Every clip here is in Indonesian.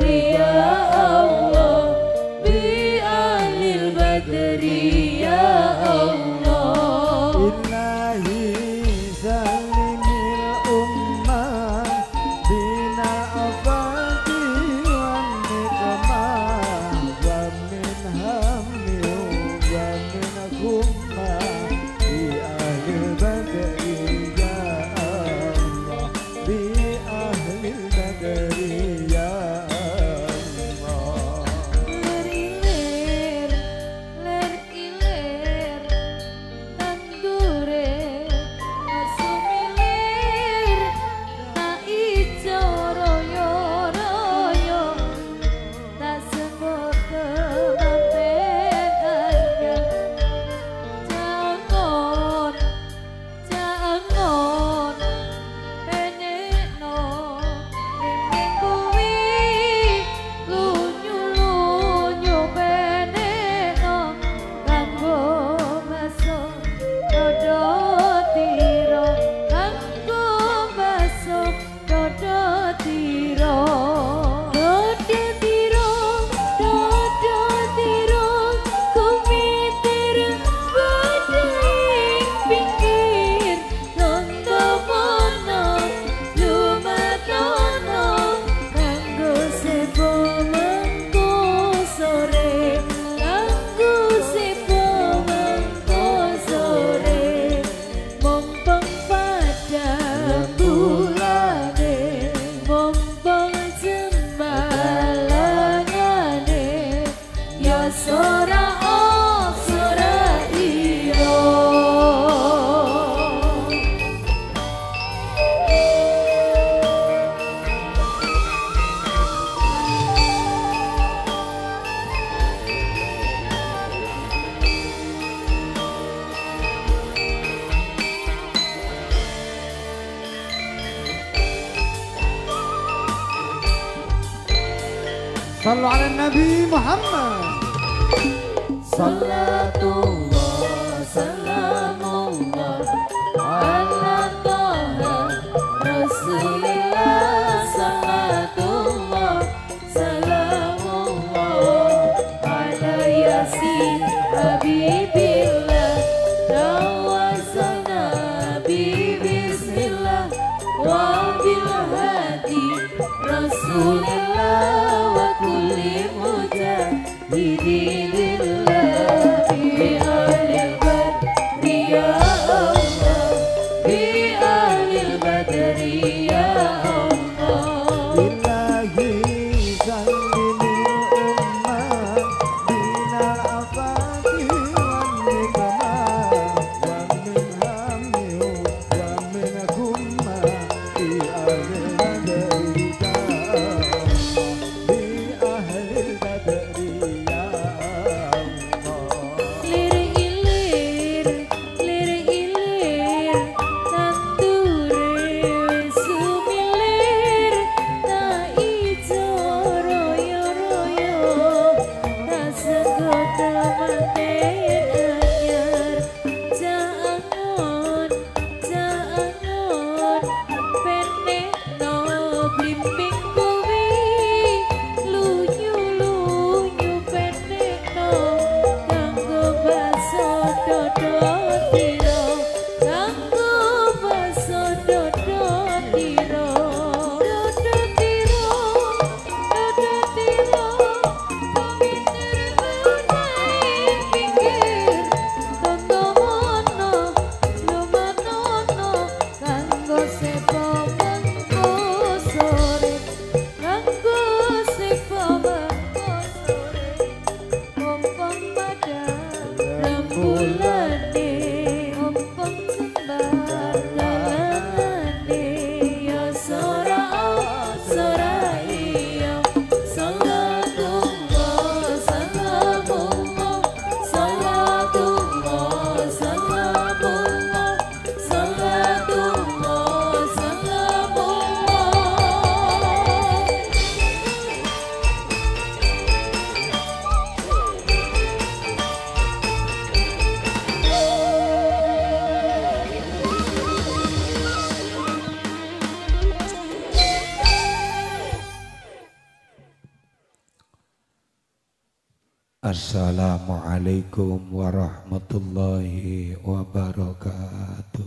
Krishna. Assalamualaikum warahmatullahi wabarakatuh.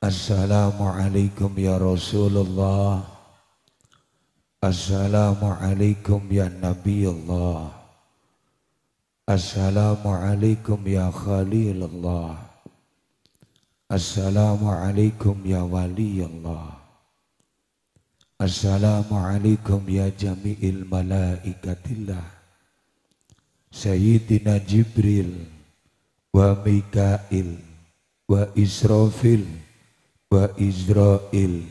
Assalamualaikum ya Rasulullah. Assalamualaikum ya Nabi Allah. Assalamualaikum ya Khalilullah. Assalamualaikum ya Wali Allah. Assalamualaikum ya jami'il malaikatillah Sayyidina Jibril wa Mikail wa Israfil wa Izrail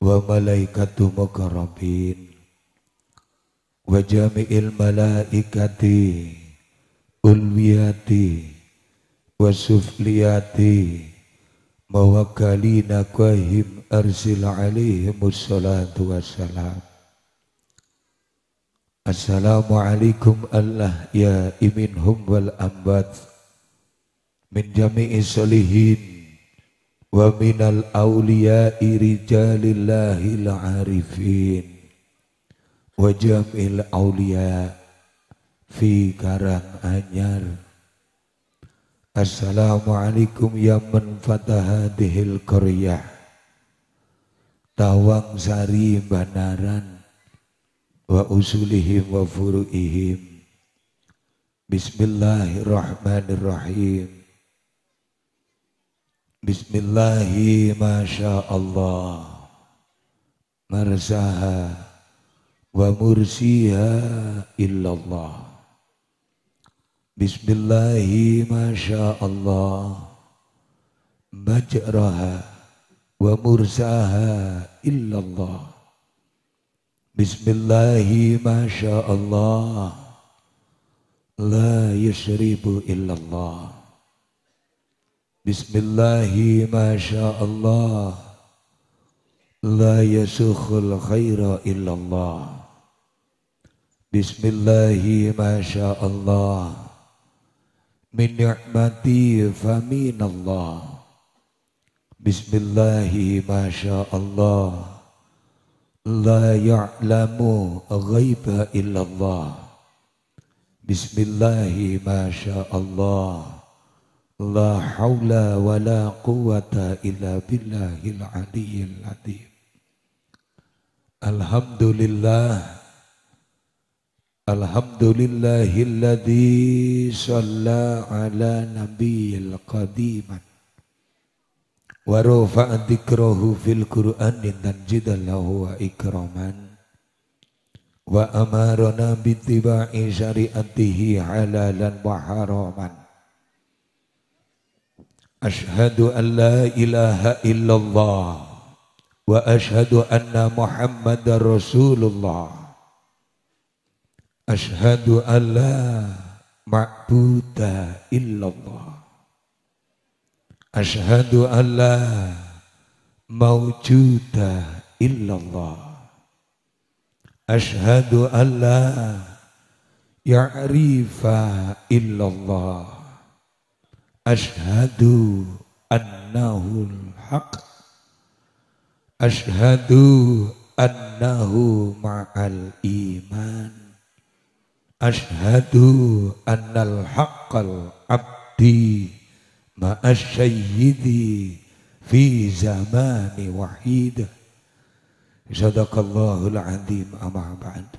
wa malaikatu mukarrabin wa jami'il malaikati ulwiyati wa sufliyati mawakalina kwahim arsil alaihimus salatu wassalam Assalamualaikum Allah ya imin hum wal ambat min jami'i solihin wa minal awliya'i rijalillahil la'arifin wa jami'il awliya fi karang anyar Assalamualaikum ya man fatahadihil qaryah Tawang sari banaran Wa usulihim wa furuihim Bismillahirrahmanirrahim Bismillahi Masya Allah Marsaha Wa mursiha illallah بسم الله ما شاء الله مجرها ومرساها إلا الله بسم الله ما شاء الله لا يشرب إلا الله بسم الله ما شاء الله لا يسخ الخير إلا الله بسم الله ما شاء الله من نعمتي فمن الله بسم الله ما شاء الله لا يعلم غيب إلا الله بسم الله ما شاء الله لا حول ولا قوة إلا بالله العلي العظيم الحمد لله الحمد لله الذي صلى على نبي القديم ورفع ذكره في القرآن تنجدا له وإكراما وأمرنا باتباع شريعته حلالا وحراما أشهد أن لا إله إلا الله وأشهد أن محمد رسول الله Ashhadu an la ma'buda illallah Ashhadu an la mawjuda illallah Ashhadu an la ya'rifa illallah Ashhadu annahul haq Ashhadu annahu ma'al iman Ashadu annal haqqal abdi ma'asyayyidi fi zamani wahidah. Sadaqallahul azim amma ba'd.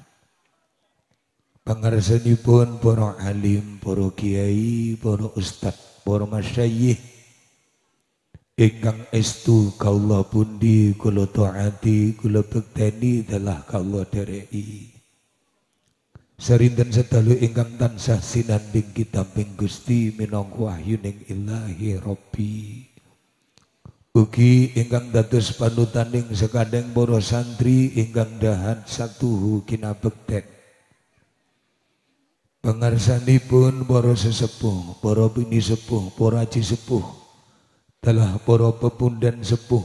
Pangarsanipun para alim, para kiai, para ustad, para masyayih. ingkang estu kaula pundi kula taati kula bekteni telah kaula dereki. Sarinten sedalu ingkang tansah sinanding kita Gusti minangka wahyuning Ilahi Rabbi. Ugi ingkang dados panutaning sekadeng para santri ingkang dahan satuhu kinabekten. pun boros sesepuh, para bini sepuh, para sepuh, telah para dan sepuh,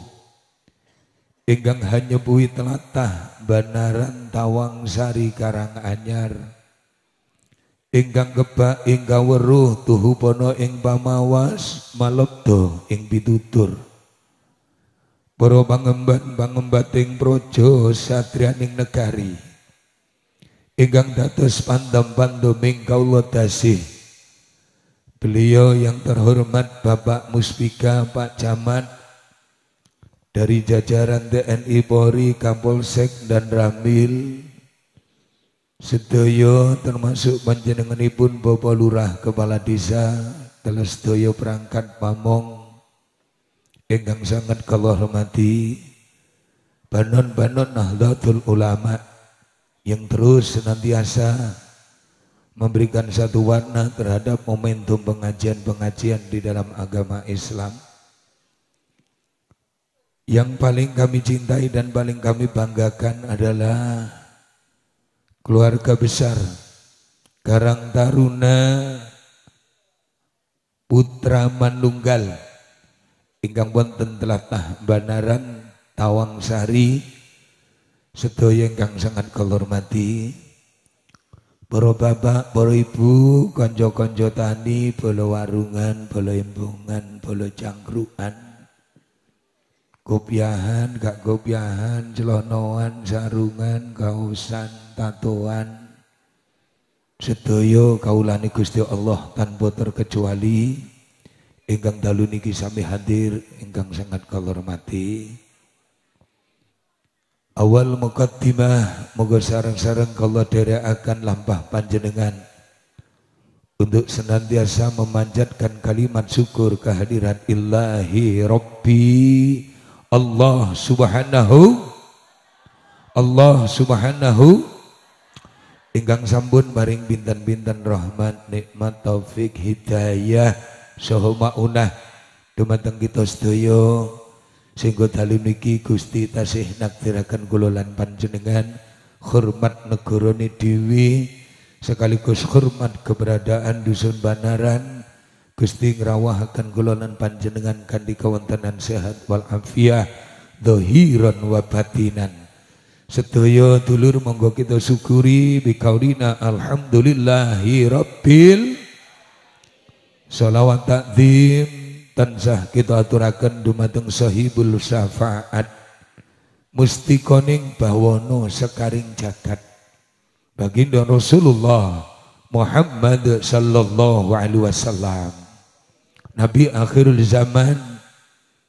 hanya bui telatah Banaran Tawang Sari karang anyar. Enggang kebak ing weruh tuhu pono ing pamawas malebdo ing pitutur para pangemban pangembating projo satrianing negari Enggang dados pandam pandheming kaula dasih beliau yang terhormat Bapak Muspika Pak Camat dari jajaran TNI Polri, Kapolsek dan Ramil sedoyo termasuk panjenenganipun Bapak Lurah Kepala Desa telah sedoyo perangkat pamong ingkang sangat kalau hormati banon-banon Nahdlatul Ulama yang terus senantiasa memberikan satu warna terhadap momentum pengajian-pengajian di dalam agama Islam. Yang paling kami cintai dan paling kami banggakan adalah keluarga besar Karang Taruna Putra Manunggal ingkang wonten telatah Banaran Tawang Sari sedaya ingkang sangat kolormati, hormati para bapak, para ibu, konjo kanca tani, bolo warungan, bolo embungan, bolo jangkruan Gopiahan, gak gopiahan, celonoan, sarungan, kausan, tatoan. Sedoyo kaulani Gusti Allah tanpa terkecuali enggang dalu niki sami hadir enggang sangat kolor mati. Awal mukat mukaddimah moga sarang-sarang dera akan lampah panjenengan untuk senantiasa memanjatkan kalimat syukur kehadiran Ilahi Robbi Allah subhanahu Allah subhanahu ingkang sambun baring bintan-bintan rahmat nikmat taufik hidayah soho maunah dumateng kita sedaya singgo dalim niki Gusti tasih naktirakan gulolan panjenengan hormat negoroni diwi sekaligus hormat keberadaan dusun Banaran Gusti ngrawahaken golongan panjenengan kanthi kawontenan sehat wal afiah dhahiran wa batinan. Sedaya dulur monggo kita syukuri bikaulina alhamdulillahi rabbil Salawat takzim tansah kita aturaken dumateng sahibul syafaat mustikoning bawono sekaring jagat baginda Rasulullah Muhammad sallallahu alaihi wasallam Nabi akhirul zaman,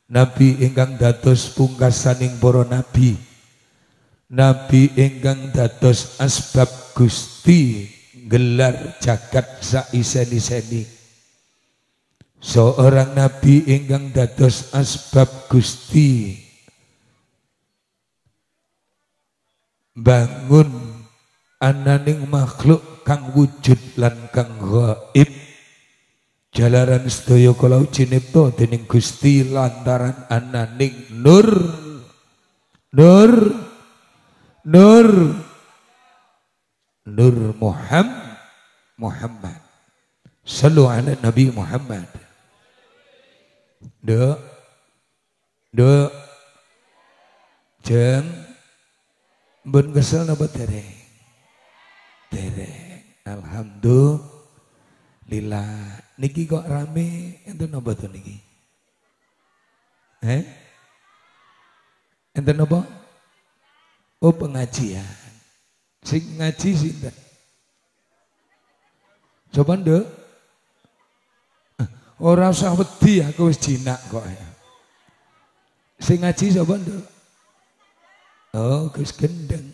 Nabi ingkang dados pungkasaning para nabi. Nabi ingkang dados asbab Gusti gelar jagat seni seni. Seorang nabi ingkang dados asbab Gusti bangun ananing makhluk kang wujud lan kang gaib jalaran sedaya kala cinipta dening Gusti lantaran ananing nur nur nur nur Muhammad Muhammad sallu ala nabi Muhammad Dek Dek Jeng Ben kesel napa dereng Dereng Alhamdulillah Niki kok rame enten napa tuh niki? Eh? Enten napa? Oh pengajian. Sing ngaji sinten? Coba nduk. Ora usah wedi aku wis jinak kok. Ya. Sing ngaji sapa nduk? Oh, Gus Gendeng.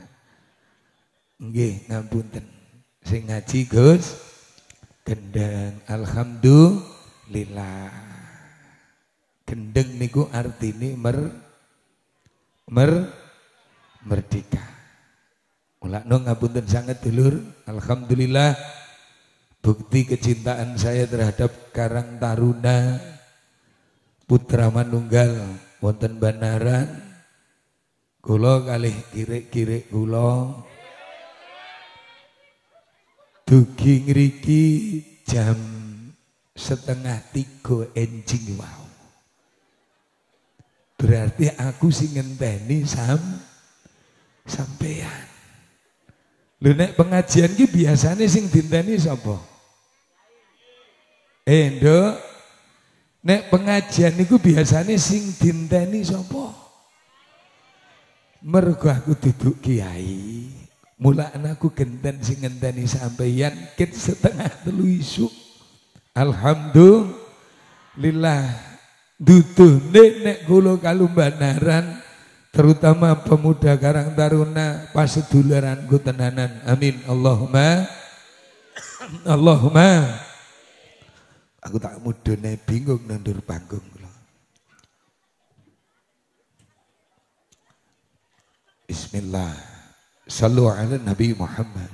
Nggih, ngapunten. Sing ngaji Gus gendeng alhamdulillah gendeng niku artine mer mer merdeka nong ngapunten sangat dulur alhamdulillah bukti kecintaan saya terhadap Karang Taruna Putra Manunggal wonten Banaran kula kalih kirik-kirik kula Dugi ngriki jam setengah tiga enjing wow. Berarti aku sing ngenteni sam sampean. Lu nek pengajian ki biasane sing dinteni sapa? Eh, Nek pengajian niku biasane sing dinteni sapa? Mergo aku duduk kiai. Mula anakku genten sing ngenteni sampeyan ket setengah telu isuk. Alhamdulillah duduh nenek kula kalumbanaran terutama pemuda Karang Taruna pasedularanku tenanan. Amin. Allahumma Allahumma aku tak mudune bingung nandur panggung Bismillah. Sallu ala Nabi Muhammad.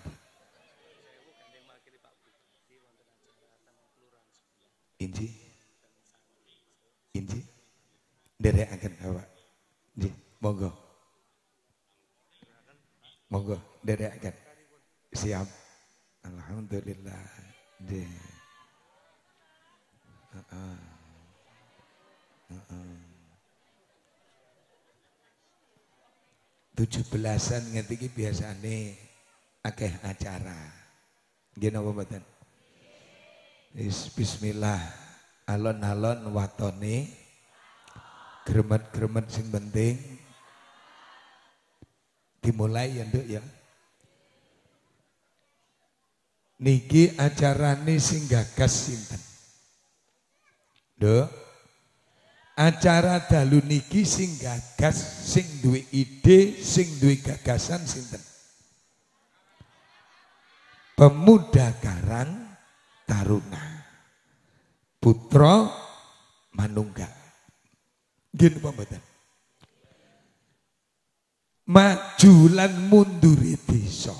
Inji. Inji. Dere akan hawa. Inji. Monggo. Monggo. Dere akan. Siap. Alhamdulillah. Inji. Uh -uh. Uh -uh. tujuh belasan ngerti biasa nih akeh acara. gini apa mboten? Is bismillah alon-alon watone gremet-gremet sing penting dimulai ya nduk ya. Niki acara acarane sing gagas sinten? Nduk acara dalu niki sing gagas, sing duwe ide, sing duwe gagasan sinten? Pemuda Karang Taruna. Putra manungga Gini pembetan. Majulan munduri e desa.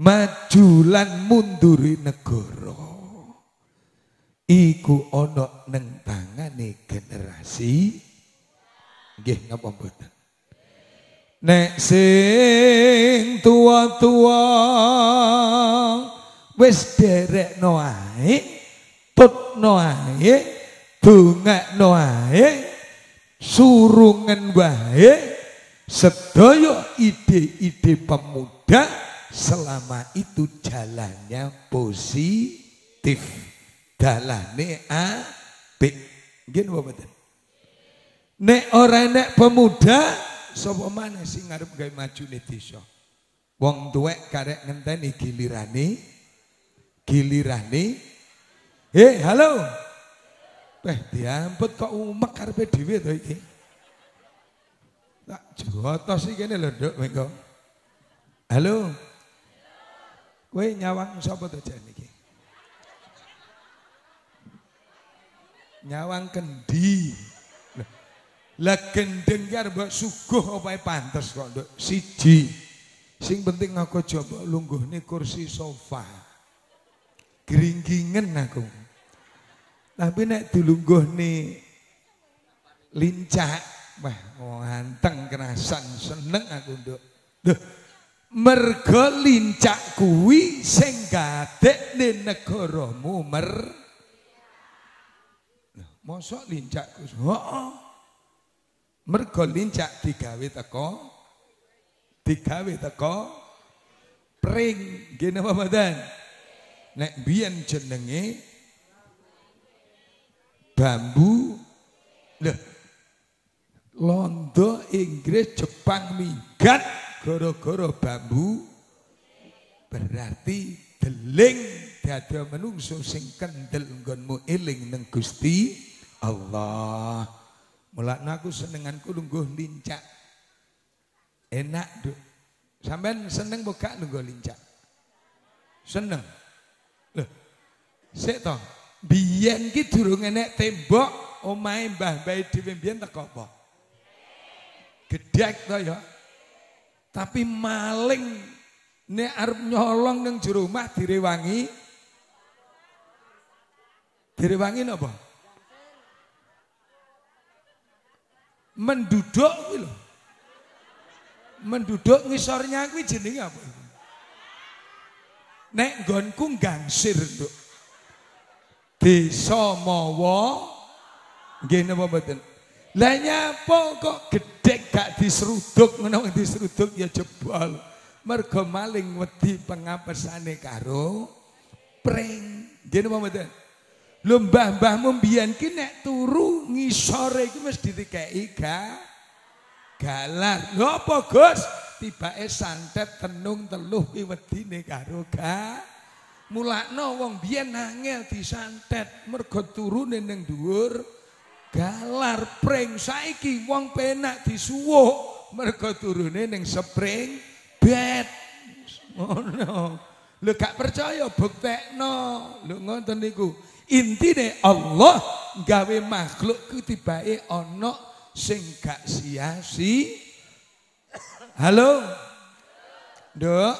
Majulan munduri e negara iku ana ning tangane generasi nggih napa mboten nek sing tua-tua wis derekno ae tutno ae bungakno ae surungen wae sedaya ide-ide pemuda selama itu jalannya positif dalane apik. Nggih napa mboten? Nek ora ne pemuda sapa maneh sing arep gawe majune desa. Wong tuwek karek ngenteni gilirane gilirane Hei, eh, halo. Peh diampet kok umek karepe dhewe to iki. Tak jotos iki kene lho, Nduk, Halo. Kowe nyawang sapa to jan nyawang kendi lah gendeng ki suguh opae pantes kok nduk siji sing penting aku coba lungguh kursi sofa geringgingen aku tapi nek dilungguh nih lincah wah oh, anteng kerasan seneng aku nduk Duh. mergo lincah kuwi sing gadek negaramu mer Mosok lincah, Gus. Heeh. Mergo linjak digawe teko digawe teko pring nggih napa mboten? Nek biyen jenenge bambu lho Londo Inggris Jepang minggat goro-goro bambu berarti deling dadi menungso sing kendel nggonmu eling neng Gusti Allah. Mulakna aku senenganku lungguh lincak. Enak duk. Sampean seneng buka lungguh lincak. Seneng. Loh. Sik to. Biyen ki durung enek tembok omahe Mbah Bae dhewe biyen teko apa? Gedek to ya. Tapi maling nek arep nyolong nang jero omah direwangi. Direwangi napa? No menduduk Menduduk ngisornya kuwi jenenge apa? Nek nggonku gangsir, Nduk. Desa mawa nggih napa mboten? Lah nyapa kok gedhek gak disruduk ngono disruduk ya jebol. Mergo maling wedi pengapesane karo pring. Nggih napa mboten? lho mbah-mbahmu mbiyen ki nek turu ngisore iki wis ditekeki ga galar lho apa Gus tibake santet tenung teluh ki wedine karo ga mulakno wong biyen nangel disantet mergo turune ning dhuwur galar pring saiki wong penak disuwuk mergo turune ning spring bed ngono oh, lho gak percaya buktekno lho ngoten niku Intine Allah gawe makhluk ku tibake ana sing gak sia-si. Halo. Dok.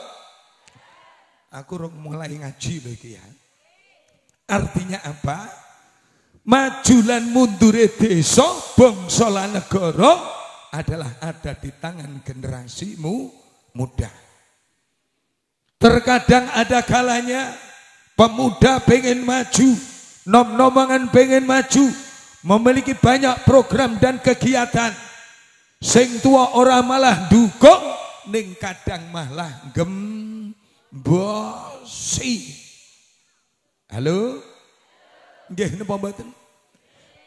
Aku mulai ngaji lho ya. Artinya apa? Majulan mundure desa, bangsa lan negara adalah ada di tangan generasimu muda. Terkadang ada kalanya pemuda pengen maju, nom-nomangan pengen maju, memiliki banyak program dan kegiatan. Sing tua orang malah dukung, ning kadang malah gembosi. Halo? Nggih napa mboten?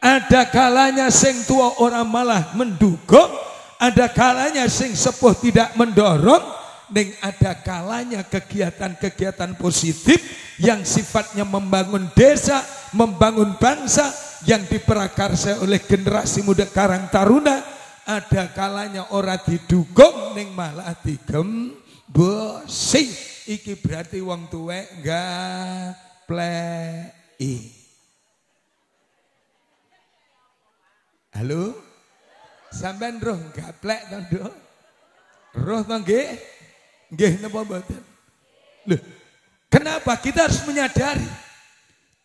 Ada kalanya sing tua orang malah mendukung, ada kalanya sing sepuh tidak mendorong, ning ada kalanya kegiatan-kegiatan positif yang sifatnya membangun desa, membangun bangsa yang diperakarsai oleh generasi muda Karang Taruna ada kalanya orang didukung ning malah digembesi iki berarti wong tuwek plei Halo sampean roh gaplek to Nduk roh to nggih nggih napa mboten Loh, kenapa kita harus menyadari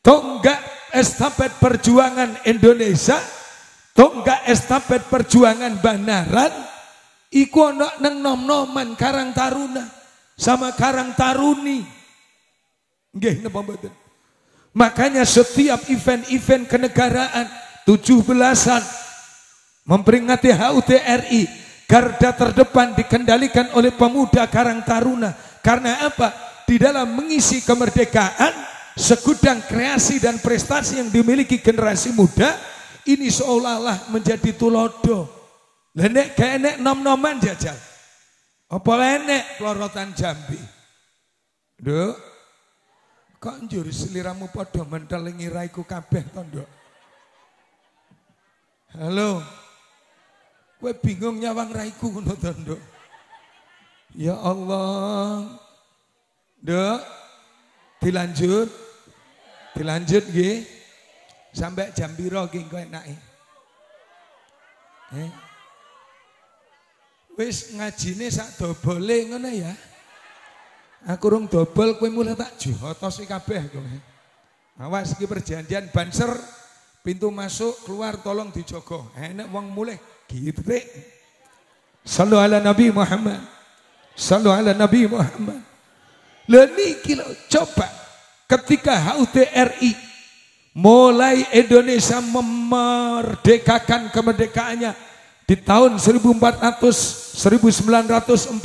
tonggak estafet perjuangan Indonesia, tonggak estafet perjuangan Banaran, iku ana neng nom-noman Karang Taruna sama Karang Taruni. Nggih napa mboten? Makanya setiap event-event kenegaraan 17-an memperingati HUT RI, garda terdepan dikendalikan oleh pemuda Karang Taruna. Karena apa? Di dalam mengisi kemerdekaan segudang kreasi dan prestasi yang dimiliki generasi muda ini seolah-olah menjadi tulodo. Lenek gak enek nom-noman jajal. Apa lenek pelorotan Jambi? Duh. Kok njur seliramu podo mendalengi raiku kabeh tondo Halo. gue bingung nyawang raiku ngono tondo Ya Allah. do Dilanjut. Dilanjut nggih. Sampai jam piro nggih engko enake? Eh. Wis ngajine sak dobole ngono ya. Aku rung dobel kowe mulai tak jotos kabeh kowe. Awas iki perjanjian banser pintu masuk keluar tolong dijogo. Enak wong mulai gitu. Sallu ala Nabi Muhammad. Sallu ala Nabi Muhammad. Leniki coba ketika HUTRI mulai Indonesia memerdekakan kemerdekaannya di tahun 1400 1945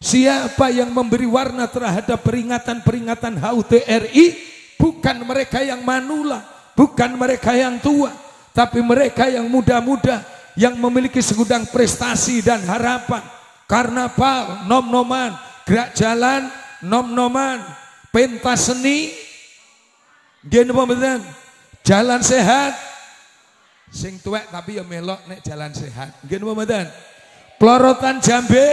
siapa yang memberi warna terhadap peringatan-peringatan HUTRI bukan mereka yang manula bukan mereka yang tua tapi mereka yang muda-muda yang memiliki segudang prestasi dan harapan karena Pak nom-noman gerak jalan, nom-noman, pentas seni, dia nopo Jalan sehat. Sing tuwek tapi ya melok nek jalan sehat. Nggih napa pelorotan Plorotan jambe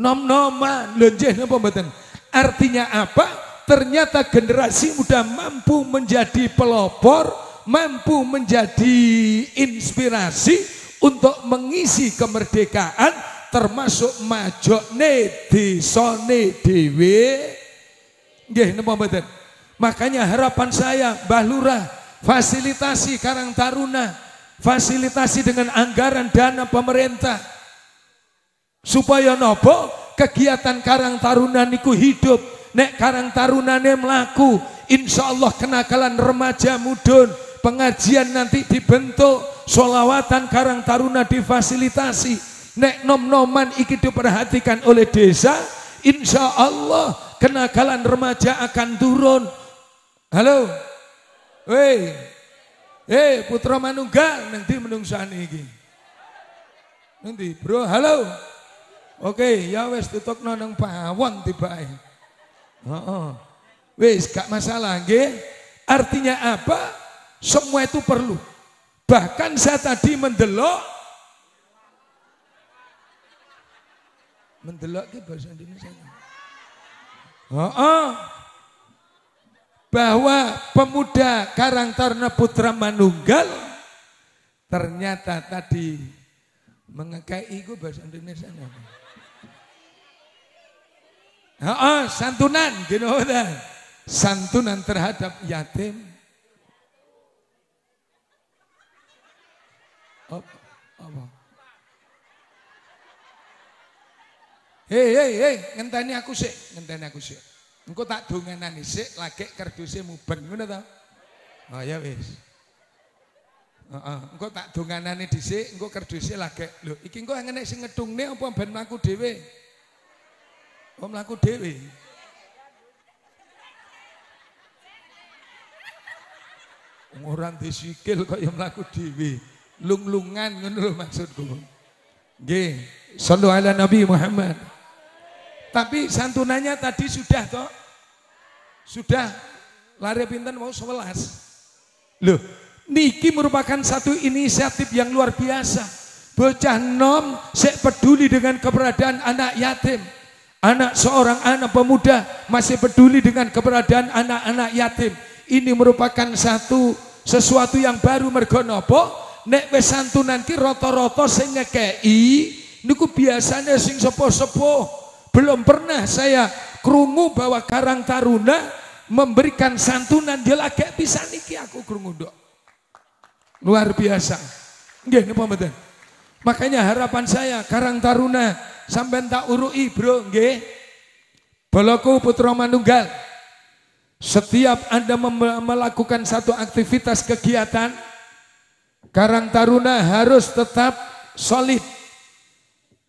nom-noman lonjeh nggih Artinya apa? Ternyata generasi muda mampu menjadi pelopor, mampu menjadi inspirasi untuk mengisi kemerdekaan termasuk Nedi desane dhewe gih, napa mboten makanya harapan saya Mbah Lurah fasilitasi Karang Taruna fasilitasi dengan anggaran dana pemerintah supaya nopo kegiatan Karang Taruna niku hidup nek Karang Tarunane melaku insya Allah kenakalan remaja mudun pengajian nanti dibentuk solawatan Karang Taruna difasilitasi Nek nom-noman iki diperhatikan oleh desa, insya Allah kenakalan remaja akan turun. Halo? hei, eh, Hei, putra manunggal nanti menungsaan iki. Nanti, Bro, halo. Oke, ya wes tutup nonong pawon tiba. Oh, wes gak masalah ge. Artinya apa? Semua itu perlu. Bahkan saya tadi mendelok Mendelok ke bahasa Indonesia. Oh, oh. Bahwa pemuda Karangtaruna Putra Manunggal ternyata tadi mengekai itu bahasa Indonesia. Oh, oh, santunan, gitu udah. Santunan terhadap yatim. Oh, oh. Hei hei hei ngenteni aku sih, ngenteni aku sih. Engkau tak dongenani sik lagi kerduse mubeng ngono tau? Oh ya wis. Heeh, uh, engkau tak donganane dhisik, engko kerduse lagi. Lho, iki engko ngene sing ngedungne apa ben mlaku dhewe? Apa oh, mlaku dhewe? Orang disikil kok yang melaku dewi. lungan, ngono maksudku. Nggih, sallu ala Nabi Muhammad. Tapi santunannya tadi sudah toh? Sudah lari pinten mau sebelas, Loh, niki merupakan satu inisiatif yang luar biasa. Bocah nom sek peduli dengan keberadaan anak yatim. Anak seorang anak pemuda masih peduli dengan keberadaan anak-anak yatim. Ini merupakan satu sesuatu yang baru mergonopo. Nek wes santunan ki roto-roto sing ngekei niku biasanya sing sepo-sepo. Belum pernah saya krungu bahwa Karang Taruna memberikan santunan lagi bisa niki aku krungu dok. Luar biasa. Nggih napa mboten? Makanya harapan saya Karang Taruna sampai tak urui bro nggih. Baloku putra manunggal. Setiap Anda melakukan satu aktivitas kegiatan Karang Taruna harus tetap solid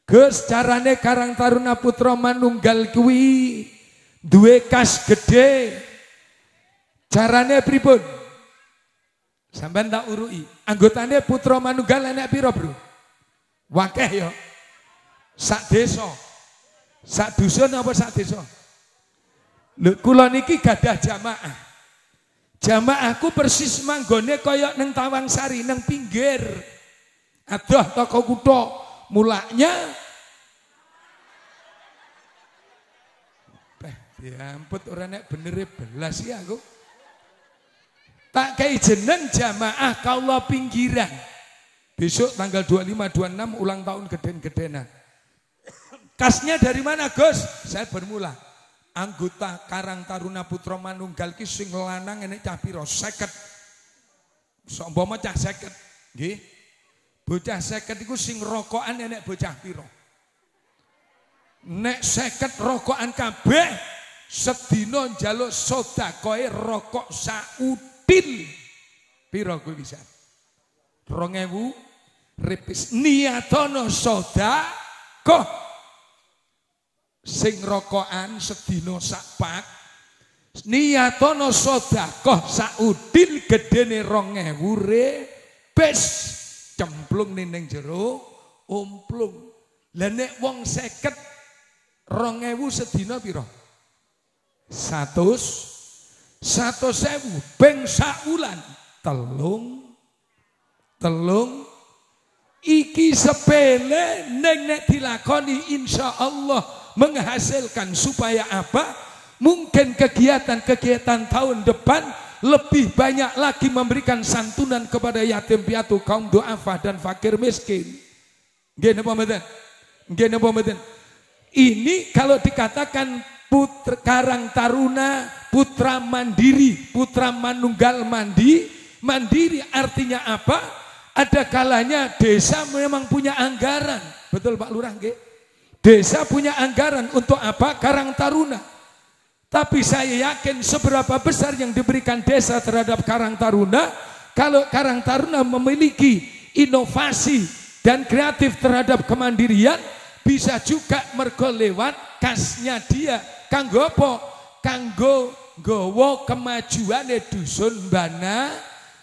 Gus carane Karang Taruna Putra manunggal kuwi duwe kas gede. Carane pripun? Sampeyan tak urui. Anggotane Putra Manunggal enek pira, Bro? Wakeh ya. Sak desa. Sak dusun apa sak desa? Lho kula niki gadah jamaah. Jamaahku persis manggone koyok neng tawang sari neng pinggir. aduh toko kutha mulanya eh, Diamput orang nek bener belas ya aku. Tak kayak jeneng jamaah kaulah pinggiran. Besok tanggal 25 26 ulang tahun geden-gedenan. Kasnya dari mana, Gus? Saya bermula anggota Karang Taruna Putra Manunggal ki sing lanang ini cah pira? 50. Sombong cah 50. Nggih. Bocah seket iku sing rokokan nek bocah piro? Nek seket rokoan kabeh sedina njaluk sedakoe rokok saudin. Piro kuwi bisa? 2000 ripis niatono sedakoh. Sing rokoan sedina sak pak niatono sedakoh saudin gedene 2000 ripis. cemplung ning jero umplung. Lah nek wong 50 2000 sedina pira? Satu, 100.000 ping saulan telung telung iki sepele neng nek dilakoni insya Allah menghasilkan supaya apa mungkin kegiatan-kegiatan tahun depan lebih banyak lagi memberikan santunan kepada yatim piatu, kaum doa dan fakir miskin. Nggih napa mboten? Nggih Ini kalau dikatakan putra karang taruna, putra mandiri, putra manunggal mandi, mandiri artinya apa? Ada kalanya desa memang punya anggaran. Betul Pak Lurah nggih? Desa punya anggaran untuk apa? Karang taruna. Tapi saya yakin seberapa besar yang diberikan desa terhadap Karang Taruna, kalau Karang Taruna memiliki inovasi dan kreatif terhadap kemandirian, bisa juga mergo lewat kasnya dia. Kanggo apa? Kanggo gowo kemajuan dusun bana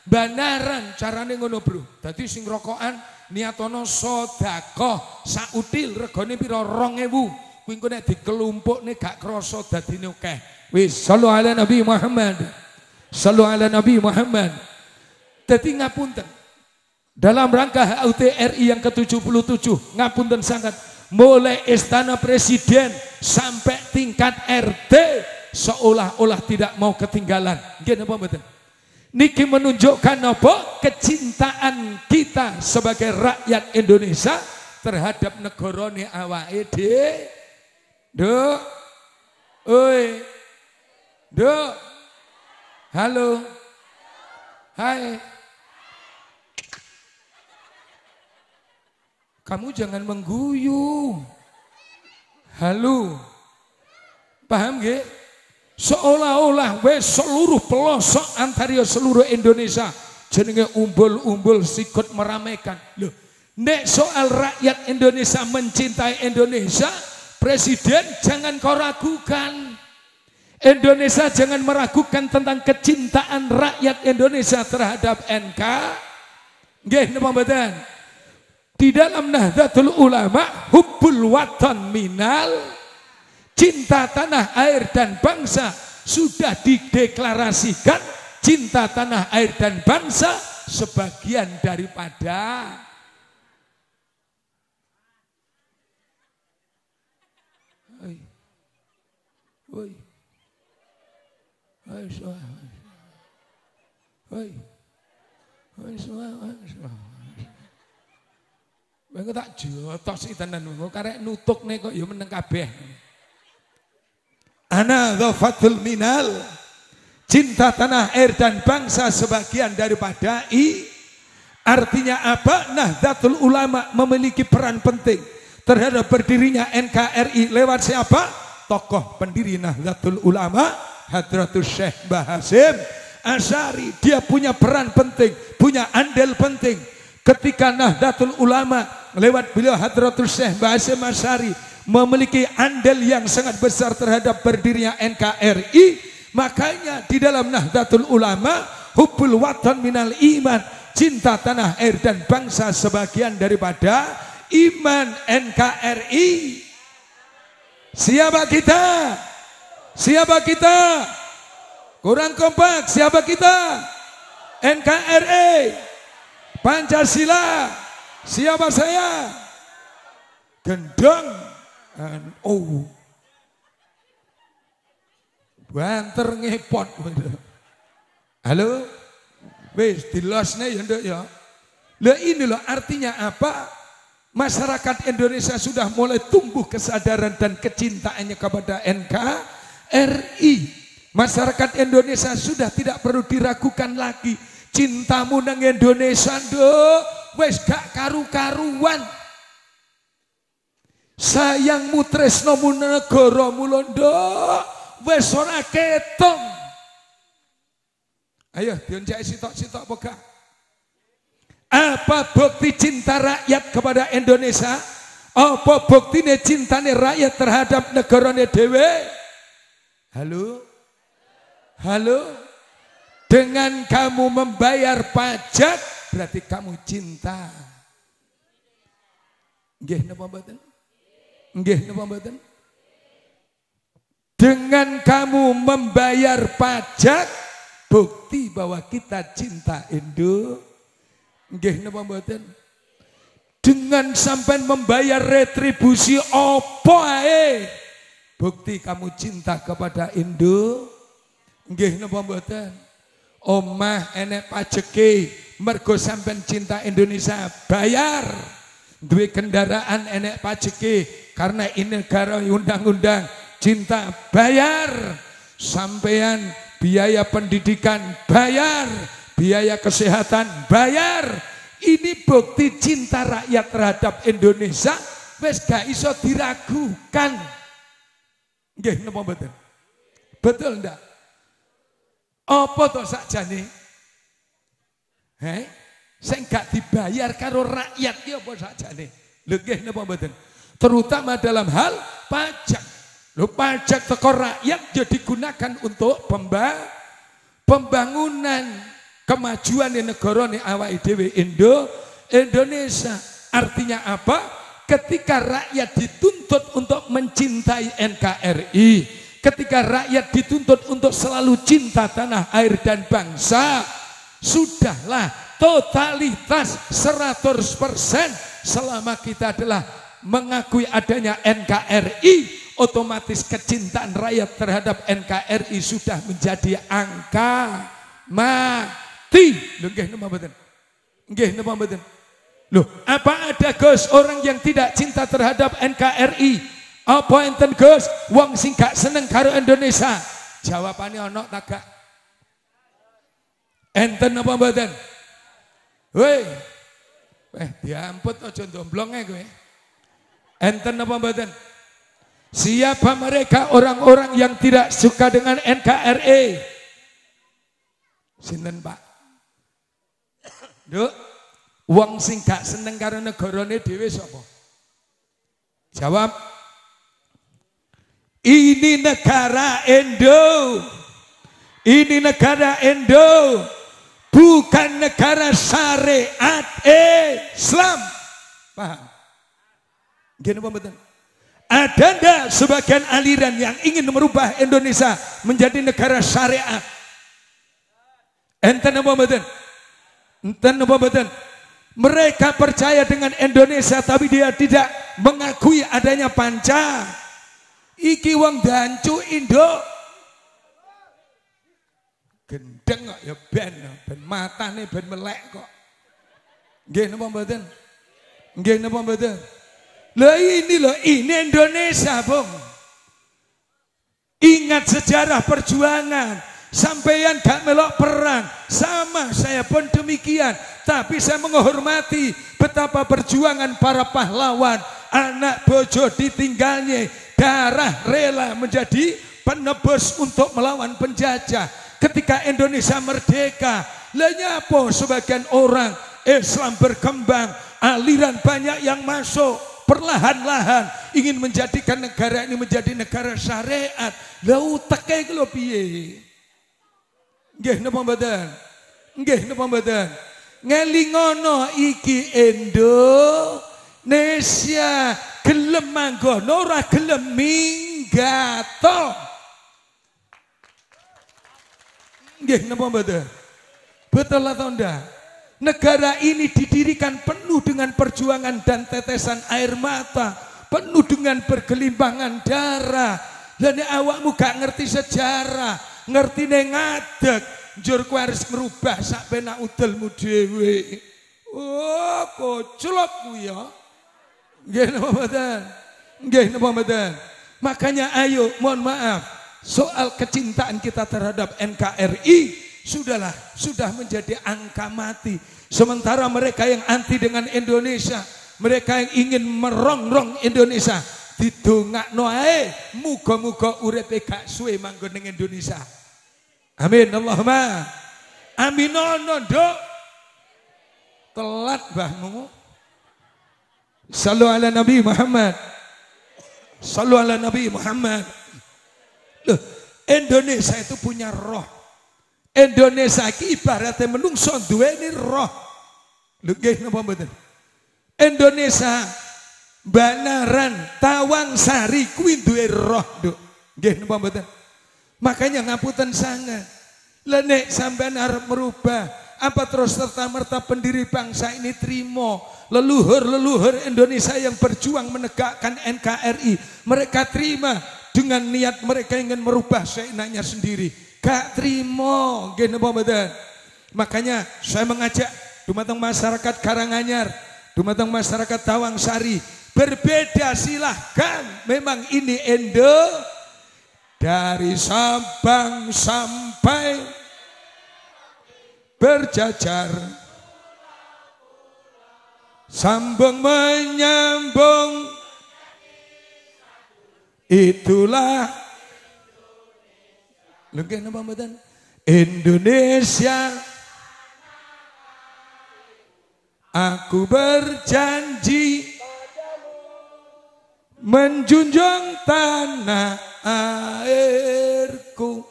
banaran carane ngono bro tadi sing rokokan niatono sodakoh sautil regone pira 2000 nek dikelumpuk nek gak krasa dadine akeh. Wis sallu ala Nabi Muhammad. Sallu ala Nabi Muhammad. Dadi ngapunten. Dalam rangka HUT RI yang ke-77 ngapunten sangat mulai istana presiden sampai tingkat RT seolah-olah tidak mau ketinggalan. Nggih apa mboten? Niki menunjukkan apa? Kecintaan kita sebagai rakyat Indonesia terhadap negara ini Duk. Oi. Duk. Halo. Hai. Kamu jangan mengguyu. Halo. Paham gak? Seolah-olah wes seluruh pelosok antario seluruh Indonesia jenenge umbul-umbul sikut meramaikan. Loh, nek soal rakyat Indonesia mencintai Indonesia, Presiden jangan kau ragukan. Indonesia jangan meragukan tentang kecintaan rakyat Indonesia terhadap NK. Nggih napa mboten? Di dalam Nahdlatul Ulama hubbul watan minal cinta tanah air dan bangsa sudah dideklarasikan cinta tanah air dan bangsa sebagian daripada Oi. Oi, só. Oi. Oi, só. Mengko tak jotos tenan ngono karek nutukne kok ya meneng kabeh. Ana dzafatul minal cinta tanah air dan bangsa sebagian daripada i artinya apa? Nahdlatul ulama memiliki peran penting terhadap berdirinya NKRI lewat siapa? tokoh pendiri Nahdlatul Ulama Hadratus Syekh Bahasim Asari dia punya peran penting, punya andil penting. Ketika Nahdlatul Ulama lewat beliau Hadratus Syekh Bahasim Asari memiliki andil yang sangat besar terhadap berdirinya NKRI, makanya di dalam Nahdlatul Ulama hubul watan minal iman, cinta tanah air dan bangsa sebagian daripada iman NKRI Siapa kita? Siapa kita? Kurang kompak, siapa kita? NKRI, e. Pancasila, siapa saya? Gendong, NU. Banter ngepot. Halo? Wis, dilosne ya ndak ya. Lah ini loh artinya apa? Masyarakat Indonesia sudah mulai tumbuh kesadaran dan kecintaannya kepada NKRI. Masyarakat Indonesia sudah tidak perlu diragukan lagi. Cintamu nang Indonesia do, wes gak karu-karuan. Sayangmu tresnomu negaramu mulondo, wes ora ketong. Ayo dionceki sitok-sitok pegah. Apa bukti cinta rakyat kepada Indonesia? Apa buktinya cintanya rakyat terhadap negaranya dewe? Halo? Halo? Dengan kamu membayar pajak berarti kamu cinta. Nggih napa mboten? Nggih napa mboten? Dengan kamu membayar pajak bukti bahwa kita cinta Indonesia. Nggih napa mboten? Dengan sampai membayar retribusi opo ae. Bukti kamu cinta kepada Indo. Nggih napa mboten? Omah enek pajeki mergo sampean cinta Indonesia bayar. duit kendaraan enek pajeki karena ini negara undang-undang cinta bayar. Sampean biaya pendidikan bayar biaya kesehatan bayar. Ini bukti cinta rakyat terhadap Indonesia wes gak iso diragukan. Nggih napa mboten? Betul ndak? Apa to sakjane? Heh? Sing gak dibayar karo rakyat ki apa sakjane? Lho nggih napa mboten? Terutama dalam hal pajak. Lho pajak teko rakyat jadi ya digunakan untuk pemba pembangunan kemajuan di negara ini awal IDW Indo Indonesia. Artinya apa? Ketika rakyat dituntut untuk mencintai NKRI, ketika rakyat dituntut untuk selalu cinta tanah air dan bangsa, sudahlah totalitas 100% selama kita adalah mengakui adanya NKRI otomatis kecintaan rakyat terhadap NKRI sudah menjadi angka ma mati. Loh, nggih napa mboten? Nggih napa mboten? Loh, apa ada Gus orang yang tidak cinta terhadap NKRI? Apa enten Gus wong singkat gak seneng karo Indonesia? Jawabannya ono tagak. Enten apa mboten? Woi. Eh, diamput aja domblonge kowe. Enten apa mboten? Siapa mereka orang-orang yang tidak suka dengan NKRI? Sinten Pak? Duk, uang sing gak seneng karo negarane dhewe sapa? Jawab. Ini negara Indo. Ini negara Indo. Bukan negara syariat Islam. Paham? Gini apa betul? Ada ndak sebagian aliran yang ingin merubah Indonesia menjadi negara syariat? Enten apa betul? Enten apa betul? Mereka percaya dengan Indonesia tapi dia tidak mengakui adanya panca. Iki wong dancu Indo. Gendeng kok ya ben, ya ben nih ben melek kok. Gini apa betul? Gini apa betul? Lo ini lo ini Indonesia, Bung. Ingat sejarah perjuangan. Sampeyan gak melok perang Sama saya pun demikian Tapi saya menghormati Betapa perjuangan para pahlawan Anak bojo ditinggalnya Darah rela menjadi penebus untuk melawan penjajah Ketika Indonesia merdeka Lenyapo sebagian orang Islam berkembang Aliran banyak yang masuk Perlahan-lahan ingin menjadikan negara ini menjadi negara syariat Lalu teke lo Nggih napa mboten? Nggih napa mboten? Ngelingono iki Indonesia gelem manggon ora gelem minggat. Nggih napa mboten? Betul atau enggak? Negara ini didirikan penuh dengan perjuangan dan tetesan air mata, penuh dengan bergelimpangan darah. Dan awakmu gak ngerti sejarah, ngerti neng ngadek jur kowe harus merubah sak benak udelmu dewi oh kocelok ku ya gak nama badan gak nama badan makanya ayo mohon maaf soal kecintaan kita terhadap NKRI sudahlah sudah menjadi angka mati sementara mereka yang anti dengan Indonesia mereka yang ingin merongrong Indonesia dongak noai muga-muga uripe gak suwe manggon Indonesia Amin Allahumma. Amin nono Telat bahmu. Sallu ala Nabi Muhammad. Sallu ala Nabi Muhammad. Loh, Indonesia itu punya roh. Indonesia ki ibaratnya menungso ini roh. Lho nggih napa mboten? Indonesia Banaran Tawang Sari kuwi duwe roh, Nduk. Nggih napa mboten? Makanya ngaputan sangat. Lenek sampean harap merubah. Apa terus serta merta pendiri bangsa ini terima leluhur-leluhur Indonesia yang berjuang menegakkan NKRI. Mereka terima dengan niat mereka ingin merubah seenaknya sendiri. Gak terima, Makanya saya mengajak Dumatang masyarakat Karanganyar, Dumatang masyarakat Tawang Sari, berbeda silahkan. Memang ini endo dari Sabang sampai berjajar sambung menyambung itulah Lengkeh napa Indonesia Aku berjanji menjunjung tanah airku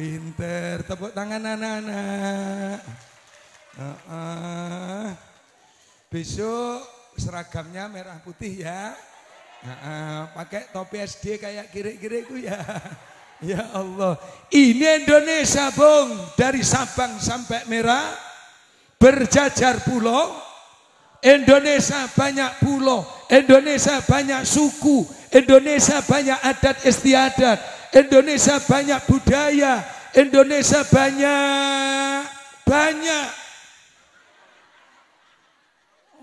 Pinter, tepuk tangan anak-anak. Uh -uh. Besok seragamnya merah putih ya. Uh -uh. Pakai topi SD kayak kiri-kiriku ya. ya Allah. Ini Indonesia bung. Dari Sabang sampai Merah. Berjajar pulau. Indonesia banyak pulau, Indonesia banyak suku, Indonesia banyak adat istiadat, Indonesia banyak budaya, Indonesia banyak banyak.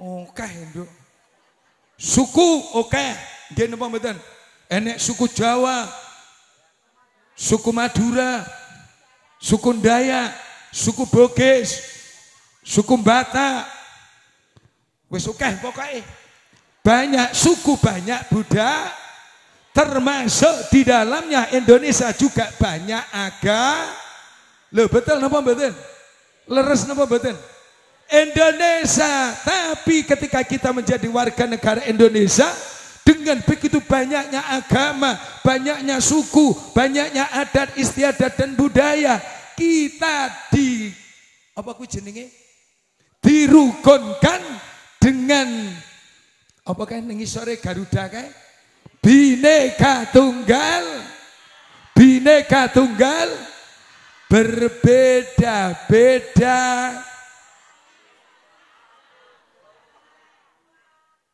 Oke, Indo. Suku oke, okay. nggih napa Enek suku Jawa, suku Madura, suku Dayak, suku Bogis, suku Batak, Wis akeh pokoke. Banyak suku, banyak budak termasuk di dalamnya Indonesia juga banyak agama. Lho betul napa mboten? Leres napa mboten? Indonesia, tapi ketika kita menjadi warga negara Indonesia, dengan begitu banyaknya agama, banyaknya suku, banyaknya adat istiadat dan budaya, kita di apa ku jenenge? Dirukunkan dengan apa kae ning isore Garuda kan? Bineka Tunggal Bineka Tunggal berbeda-beda.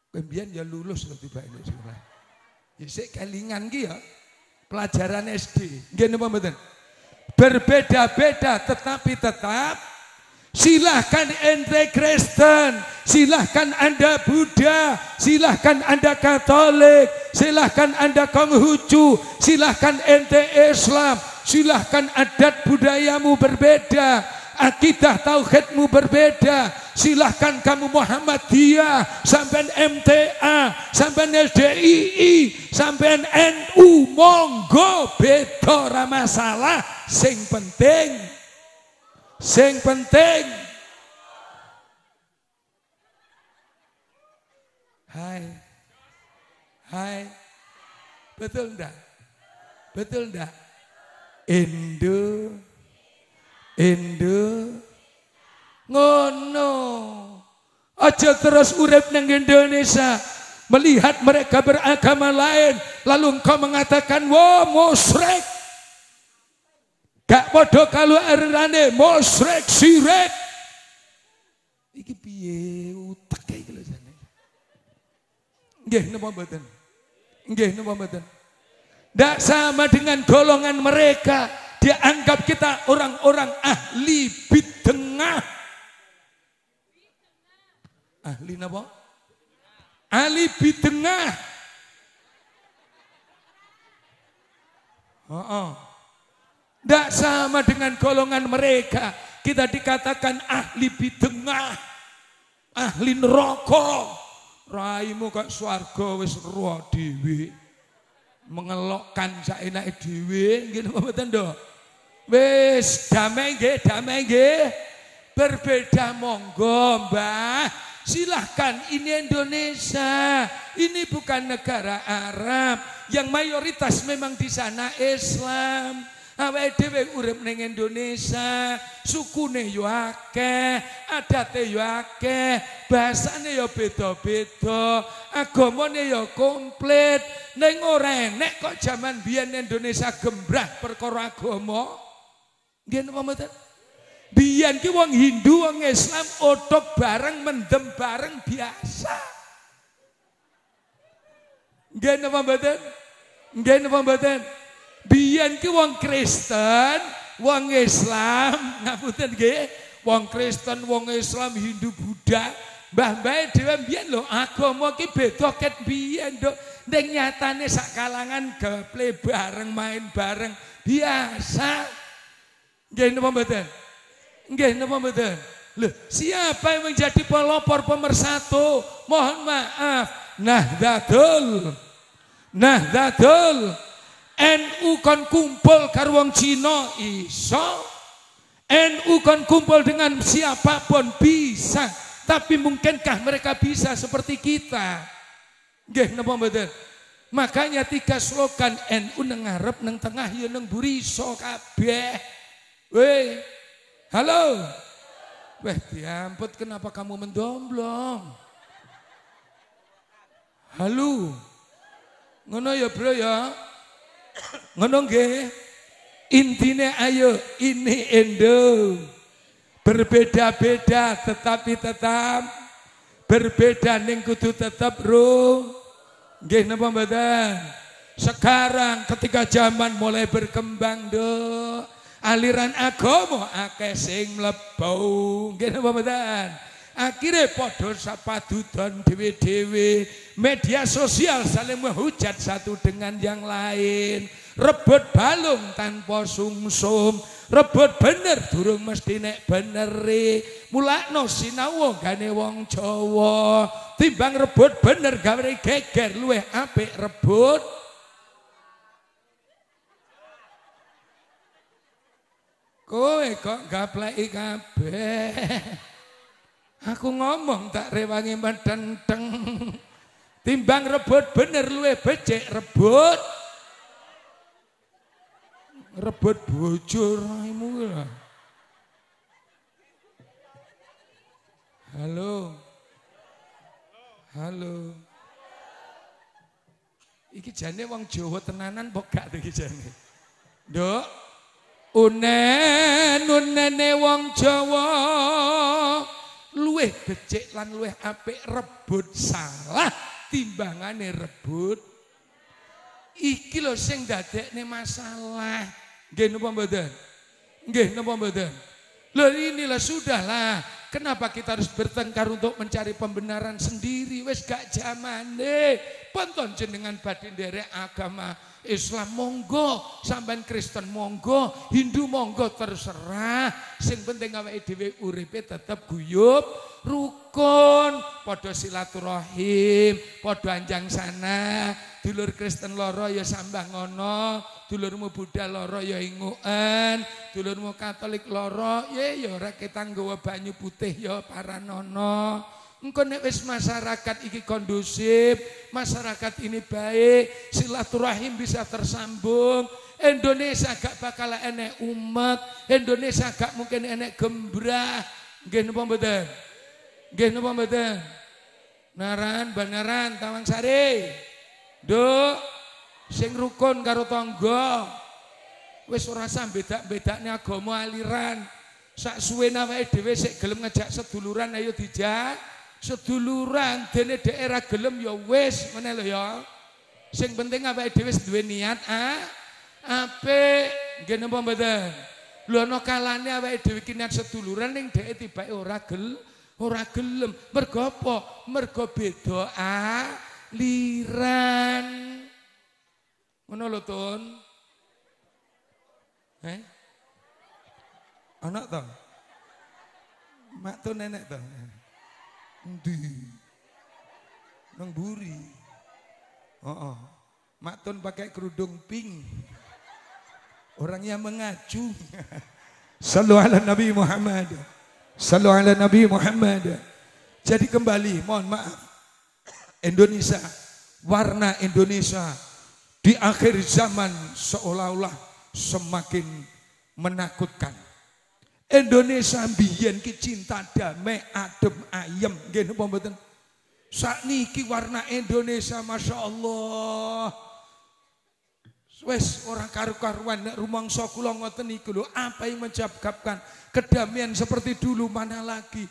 Pembian ya lulus lo tiba ini sekolah. Ya saya kelingan ki ya, Pelajaran SD. Gini apa betul? Berbeda-beda tetapi tetap Silahkan ente Kristen, silahkan anda Buddha, silahkan anda Katolik, silahkan anda Konghucu, silahkan ente Islam, silahkan adat budayamu berbeda, akidah tauhidmu berbeda, silahkan kamu Muhammadiyah, sampai MTA, sampai LDII, sampai NU, monggo beda masalah, sing penting Sing penting. Hai. Hai. Betul enggak? Betul enggak? Indo Indo ngono. Aja terus urip nang Indonesia. Melihat mereka beragama lain, lalu engkau mengatakan, "Wah, wow, musyrik." Gak podo kalau erirane mosrek sirek. Iki piye utak kayak lho sana. Nggih nama badan, Nggih nama badan. Ndak sama dengan golongan mereka. Dia anggap kita orang-orang ahli bidengah. Ahli napa? Ahli bidengah. Oh, oh. Tidak sama dengan golongan mereka. Kita dikatakan ahli bidengah. Ahli neraka. Raimu kok suargo, wis roh dewi. Mengelokkan saenake dewi. Gini betul dong? Wis damai nge, damai nge. Berbeda monggo, Mbah. Silahkan ini Indonesia, ini bukan negara Arab yang mayoritas memang di sana Islam. awake dhewe urip ning Indonesia sukune yo akeh adate yo akeh basane yo beda-beda agamane yo komplit ning ora enek kok jaman biyen Indonesia gembrah perkara agama nggih napa mboten biyen ki wong Hindu wong Islam otok bareng mendem bareng biasa nggih napa mboten nggih napa mboten Biyen ki wong Kristen, wong Islam, ngapunten nggih, wong Kristen, wong Islam, Hindu, Buddha, mbah-mbah dhewe biyen lho agama ki beda ket biyen, dok. Ning nyatane sak kalangan gaple bareng, main bareng, biasa. Nggih napa mboten? Nggih napa mboten? Loh, siapa yang menjadi pelopor pemersatu? Mohon maaf. Nahdlatul. Nahdlatul. NU kon kumpul ke ruang Cina iso. NU kon kumpul dengan siapapun bisa. Tapi mungkinkah mereka bisa seperti kita? Gih, napa mboten? Makanya tiga slogan NU neng neng tengah ya neng buriso kabeh. Weh. Halo. Weh, diamput kenapa kamu mendomblong? Halo. Ngono ya, Bro ya. Ngono nggih? Intine ayo ini endo. Berbeda-beda tetapi tetap berbeda ning kudu tetap ru. Nggih napa mboten? Sekarang ketika zaman mulai berkembang, do aliran agama akeh sing mlebu. Nggih napa mboten? akhirnya podo sapadudon dewe-dewe media sosial saling menghujat satu dengan yang lain rebut balung tanpa sungsum rebut bener durung mesti nek beneri mulakno sinawa gane wong jawa timbang rebut bener gawe geger luwe apik rebut Koe kok gaplek kabeh Aku ngomong tak rewangi medenteng. Timbang rebut bener luwe becek rebut. Rebut bujur raimu lah. Halo. Halo. Iki jane wong Jawa tenanan kok gak iki jane. Nduk. Unen unene wong Jawa luweh becik lan luweh apik rebut salah timbangane rebut iki lho sing dadekne masalah nggih napa mboten nggih napa mboten lho inilah sudahlah kenapa kita harus bertengkar untuk mencari pembenaran sendiri wis gak jamane penton jenengan badhe nderek agama Islam monggo, sampean Kristen monggo, Hindu monggo terserah. Sing penting awake dhewe uripe tetep guyub rukun, padha silaturahim, padha anjang sana. Dulur Kristen loro ya sambang ngono, dulurmu Buddha loro ya ingoan, dulurmu Katolik loro ya ya ora ketang banyu putih ya paranono. Engkau nek wis masyarakat iki kondusif, masyarakat ini baik, silaturahim bisa tersambung, Indonesia gak bakal enek umat, Indonesia gak mungkin enek gembrah. Nggih napa mboten? Nggih napa mboten? Naran, Banaran, Tawang Sari. Nduk, sing rukun karo tangga. Wis ora beda-bedane agama aliran. Sak suwe nawae dhewe sik gelem ngejak seduluran ayo dijak seduluran dene daerah gelem ya wis ngene lho ya sing penting awake dhewe duwe niat a, ape nggih napa mboten lho ana kalane awake dhewe iki niat seduluran ning dhek tibake ora gel ora gelem mergo apa mergo beda aliran ngono lho Tun eh ana to mak tu nenek to ndi, Nang buri. Oh, oh. Mak pakai kerudung pink. Orangnya mengacu. Sallu ala Nabi Muhammad. Sallu ala Nabi Muhammad. Jadi kembali, mohon maaf. Indonesia, warna Indonesia di akhir zaman seolah-olah semakin menakutkan. Indonesia biyen ki cinta damai adem ayem nggih napa mboten sakniki warna Indonesia Masya Allah wes orang karu-karuan nek rumangsa kula ngoten niku lho apa yang mencapkan kedamaian seperti dulu mana lagi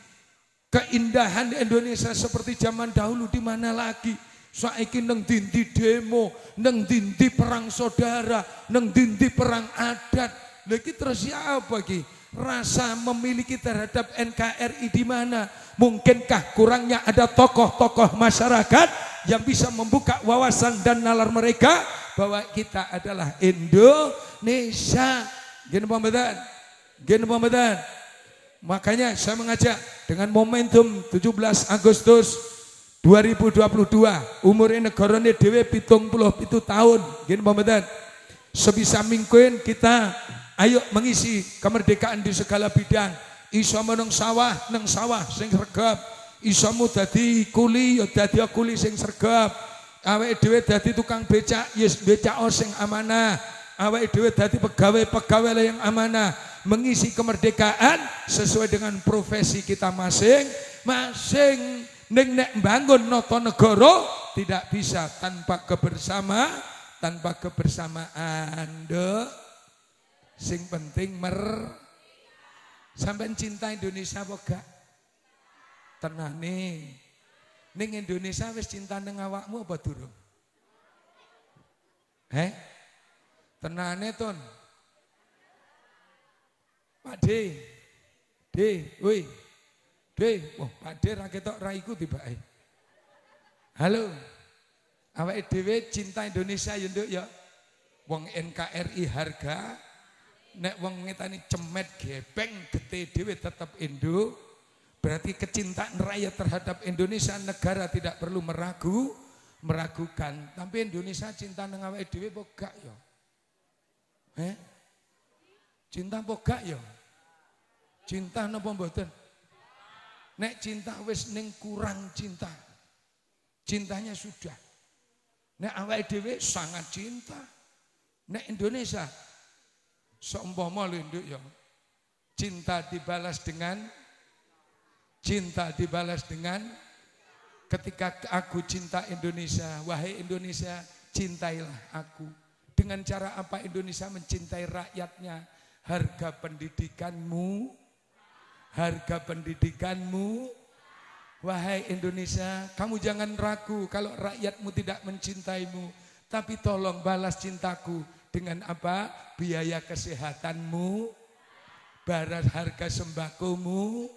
keindahan Indonesia seperti zaman dahulu di mana lagi saiki neng dindi demo neng dindi perang saudara neng dindi perang adat lagi terus ya apa lagi? rasa memiliki terhadap NKRI di mana? Mungkinkah kurangnya ada tokoh-tokoh masyarakat yang bisa membuka wawasan dan nalar mereka bahwa kita adalah Indonesia. Gini pembedaan gini pembedaan Makanya saya mengajak dengan momentum 17 Agustus 2022 umur ini ini Dewi pitung puluh itu tahun gini pembedaan sebisa mingguin kita Ayo mengisi kemerdekaan di segala bidang. Iso menung sawah, neng sawah sing sergap. mu dadi kuli, ya dadi kuli sing sergap. Awe dewe dadi tukang becak, ya becak sing amanah. Awe dewe dadi pegawai-pegawai yang amanah. Mengisi kemerdekaan sesuai dengan profesi kita masing masing Neng nek bangun noto negoro tidak bisa tanpa kebersama, tanpa kebersamaan Duh. Sing penting mer Sampai cinta Indonesia apa gak? Tenang nih. Indonesia wis cinta dengan awakmu apa durung? Heh? nih ton. Pak D. D, woi. D, wah oh, Pak D raketok ketok tiba iku Halo. awak Dewe cinta Indonesia yo ya, ya Wong NKRI harga Nek wong ngetani cemet gebeng gede dhewe tetap Indo. Berarti kecintaan rakyat terhadap Indonesia negara tidak perlu meragu meragukan. Tapi Indonesia cinta dengan awake dhewe ya? Eh? Cinta pokok gak ya? Cinta no mboten? Nek cinta wis ning kurang cinta. Cintanya sudah. Nek awake dhewe sangat cinta. Nek Indonesia Seumpama linduk ya. Cinta dibalas dengan cinta dibalas dengan ketika aku cinta Indonesia, wahai Indonesia, cintailah aku. Dengan cara apa Indonesia mencintai rakyatnya? Harga pendidikanmu, harga pendidikanmu, Wahai Indonesia, kamu jangan ragu kalau rakyatmu tidak mencintaimu. Tapi tolong balas cintaku dengan apa? Biaya kesehatanmu, barat harga sembakomu,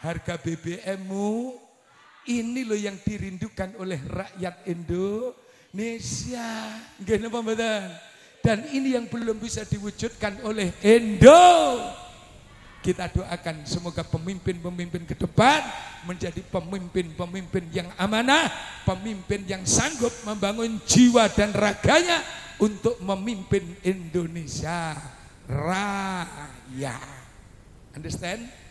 harga BBMmu. Ini loh yang dirindukan oleh rakyat Indonesia. gimana napa Dan ini yang belum bisa diwujudkan oleh Indo. Kita doakan semoga pemimpin-pemimpin ke depan menjadi pemimpin-pemimpin yang amanah, pemimpin yang sanggup membangun jiwa dan raganya untuk memimpin Indonesia raya. Understand?